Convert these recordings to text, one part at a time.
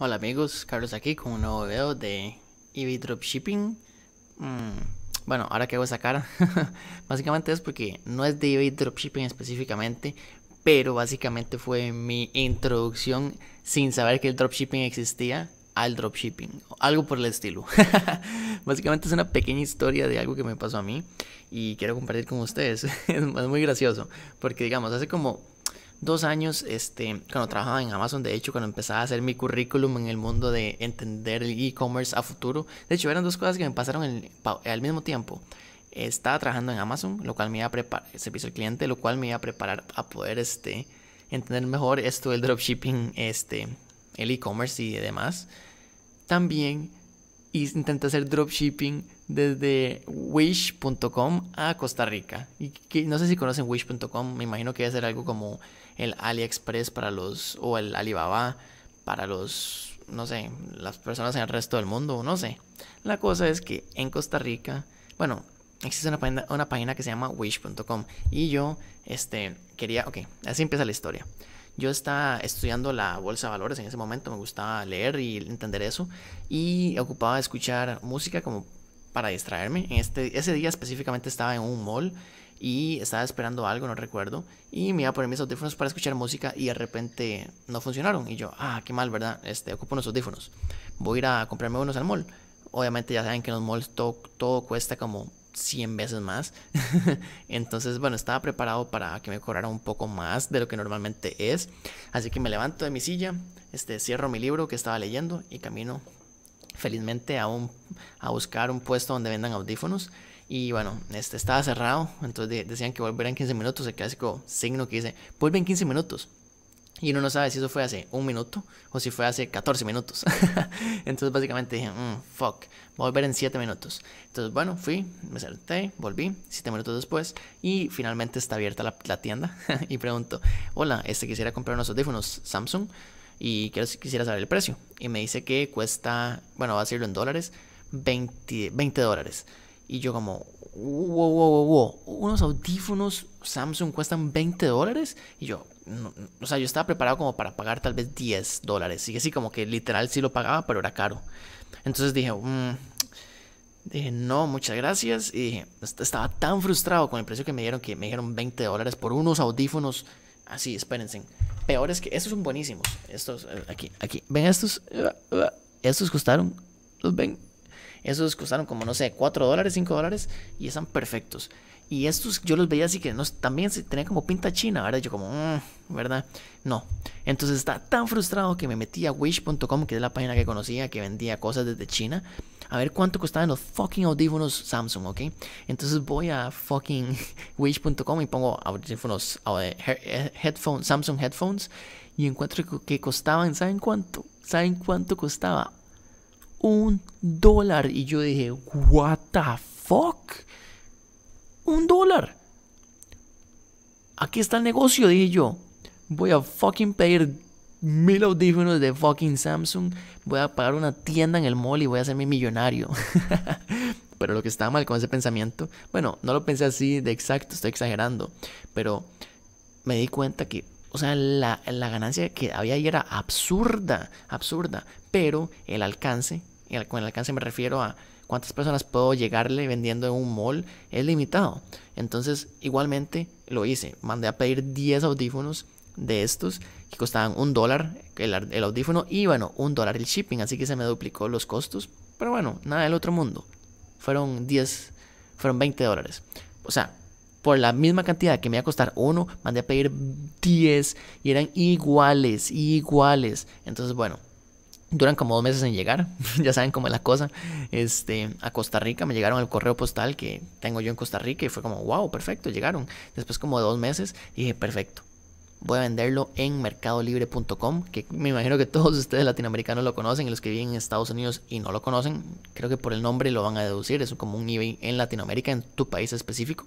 Hola amigos, Carlos aquí con un nuevo video de EV Dropshipping. Mm, bueno, ahora que hago esa cara, básicamente es porque no es de EV Dropshipping específicamente, pero básicamente fue mi introducción sin saber que el dropshipping existía al dropshipping, algo por el estilo. básicamente es una pequeña historia de algo que me pasó a mí y quiero compartir con ustedes. es muy gracioso, porque digamos, hace como dos años este, cuando trabajaba en Amazon, de hecho, cuando empezaba a hacer mi currículum en el mundo de entender el e-commerce a futuro. De hecho, eran dos cosas que me pasaron al mismo tiempo. Estaba trabajando en Amazon, lo cual me iba a preparar, servicio al cliente, lo cual me iba a preparar a poder este, entender mejor esto del dropshipping, este, el e-commerce y demás. También Intenta hacer dropshipping desde wish.com a Costa Rica. Y que, no sé si conocen wish.com, me imagino que debe ser algo como el AliExpress para los o el Alibaba para los no sé, las personas en el resto del mundo, no sé. La cosa es que en Costa Rica, bueno, existe una página, una página que se llama wish.com y yo este quería, ok, así empieza la historia. Yo estaba estudiando la bolsa de valores en ese momento, me gustaba leer y entender eso y ocupaba escuchar música como para distraerme. En este, ese día específicamente estaba en un mall y estaba esperando algo, no recuerdo, y me iba a poner mis audífonos para escuchar música y de repente no funcionaron y yo, ah, qué mal, ¿verdad? Este, ocupo unos audífonos. Voy a ir a comprarme unos al mall. Obviamente ya saben que en los malls todo cuesta como 100 veces más. Entonces, bueno, estaba preparado para que me cobrara un poco más de lo que normalmente es. Así que me levanto de mi silla, este, cierro mi libro que estaba leyendo y camino felizmente a, un, a buscar un puesto donde vendan audífonos. Y bueno, este estaba cerrado, entonces decían que en 15 minutos, el clásico signo que dice, vuelven 15 minutos. Y uno no sabe si eso fue hace un minuto o si fue hace 14 minutos. Entonces básicamente dije, mm, fuck, voy a volver en 7 minutos. Entonces bueno, fui, me salté volví 7 minutos después y finalmente está abierta la, tienda y pregunto, hola, este quisiera comprar unos audífonos Samsung y quisiera saber el precio. Y me dice que cuesta, bueno, va a decirlo en dólares, 20, 20 dólares. Y yo como, wow, wow, wow, wow, unos audífonos Samsung cuestan 20 dólares. Y yo, o sea, yo estaba preparado como para pagar tal vez 10 dólares. Y así como que literal sí lo pagaba, pero era caro. Entonces dije, mm", Dije, no, muchas gracias. Y dije, estaba tan frustrado con el precio que me dieron que me dieron 20 dólares por unos audífonos. Así, espérense. Peores que estos son buenísimos. Estos, eh, aquí, aquí. Ven, estos. Eh, eh, estos costaron. Los ven. Esos costaron como, no sé, 4 dólares, 5 dólares y están perfectos. Y estos yo los veía así que no, también tenía como pinta china, ¿verdad? Yo como, mm", ¿verdad? No. Entonces está tan frustrado que me metí a wish.com, que es la página que conocía, que vendía cosas desde China, a ver cuánto costaban los fucking audífonos Samsung, ¿ok? Entonces voy a fucking wish.com y pongo audífonos, eh, eh, headphones, Samsung headphones, y encuentro que costaban, ¿saben cuánto? ¿Saben cuánto costaba? un dólar. Y yo dije, what the fuck? Un dólar. Aquí está el negocio, dije yo. Voy a fucking pedir mil audífonos de fucking Samsung. Voy a pagar una tienda en el mall y voy a mi millonario. pero lo que estaba mal con ese pensamiento, bueno, no lo pensé así de exacto, estoy exagerando. Pero me di cuenta que o sea, la, ganancia que había ahí era absurda, absurda. Pero el alcance, y con el alcance me refiero a cuántas personas puedo llegarle vendiendo en un mall, es limitado. Entonces, igualmente lo hice. Mandé a pedir 10 audífonos de estos que costaban un dólar el, el audífono y bueno, un dólar el shipping. Así que se me duplicó los costos. Pero bueno, nada del otro mundo. Fueron 10, fueron 20 dólares. O sea, por la misma cantidad que me iba a costar uno, mandé a pedir 10 y eran iguales, iguales. Entonces, bueno, duran como dos meses en llegar, ya saben cómo es la cosa, este, a Costa Rica, me llegaron el correo postal que tengo yo en Costa Rica y fue como, wow, perfecto, llegaron. Después como dos meses dije, perfecto, voy a venderlo en mercadolibre.com, que me imagino que todos ustedes latinoamericanos lo conocen y los que viven en Estados Unidos y no lo conocen, creo que por el nombre lo van a deducir, es como un eBay en Latinoamérica, en tu país específico.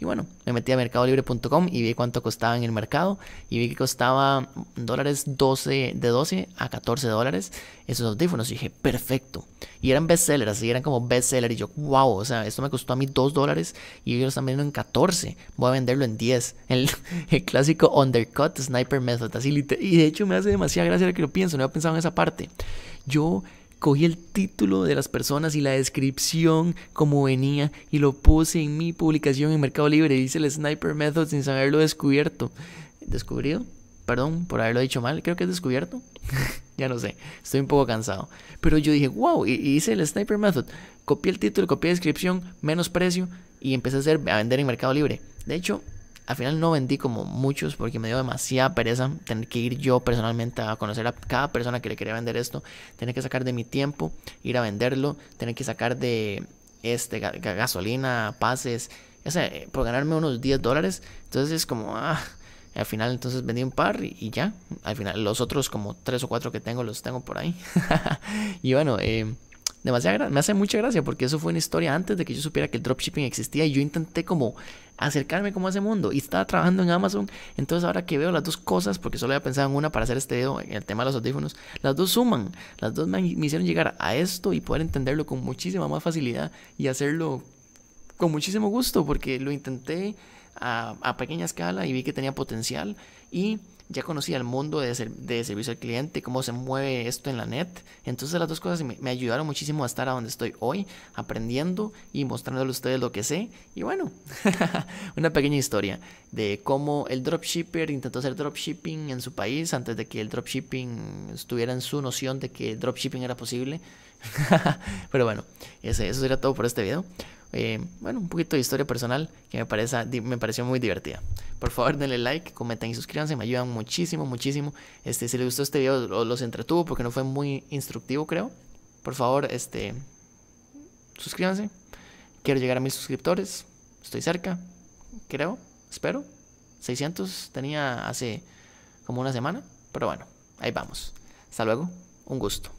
Y bueno, me metí a mercadolibre.com y vi cuánto costaba en el mercado y vi que costaba dólares 12, de 12 a 14 dólares esos audífonos. Y dije, perfecto. Y eran bestsellers, así eran como bestseller. Y yo, wow, o sea, esto me costó a mí 2 dólares y ellos lo están vendiendo en 14. Voy a venderlo en 10. El, clásico undercut sniper method. Así, y de hecho me hace demasiada gracia que lo pienso, no había pensado en esa parte. Yo Cogí el título de las personas y la descripción como venía y lo puse en mi publicación en Mercado Libre. Dice el Sniper Method sin saberlo descubierto. ¿Descubrido? Perdón por haberlo dicho mal. Creo que es descubierto. ya no sé. Estoy un poco cansado. Pero yo dije, wow, y hice el Sniper Method. Copié el título, copié la descripción, menos precio y empecé a, hacer, a vender en Mercado Libre. De hecho, al final no vendí como muchos porque me dio demasiada pereza tener que ir yo personalmente a conocer a cada persona que le quería vender esto, tener que sacar de mi tiempo, ir a venderlo, tener que sacar de este gasolina, pases, ya sé, eh, por ganarme unos 10 dólares. Entonces es como, ah, al final entonces vendí un par y, ya. Al final los otros como tres o cuatro que tengo los tengo por ahí. y bueno, eh, demasiada me hace mucha gracia porque eso fue una historia antes de que yo supiera que el dropshipping existía y yo intenté como acercarme como a ese mundo y estaba trabajando en Amazon, entonces ahora que veo las dos cosas, porque solo había pensado en una para hacer este video, el tema de los audífonos, las dos suman, las dos me, hicieron llegar a esto y poder entenderlo con muchísima más facilidad y hacerlo con muchísimo gusto porque lo intenté a, a pequeña escala y vi que tenía potencial y ya conocía el mundo de, de servicio al cliente, cómo se mueve esto en la net. Entonces las dos cosas me, ayudaron muchísimo a estar a donde estoy hoy, aprendiendo y mostrándole a ustedes lo que sé. Y bueno, una pequeña historia de cómo el dropshipper intentó hacer dropshipping en su país antes de que el dropshipping estuviera en su noción de que el dropshipping era posible. Pero bueno, ese, eso sería todo por este video. Eh, bueno, un poquito de historia personal que me, parece, me pareció muy divertida. Por favor, denle like, comenten y suscríbanse, me ayudan muchísimo, muchísimo. Este, si les gustó este video, o los entretuvo porque no fue muy instructivo, creo. Por favor, este, suscríbanse. Quiero llegar a mis suscriptores. Estoy cerca, creo, espero. 600 tenía hace como una semana, pero bueno, ahí vamos. Hasta luego, un gusto.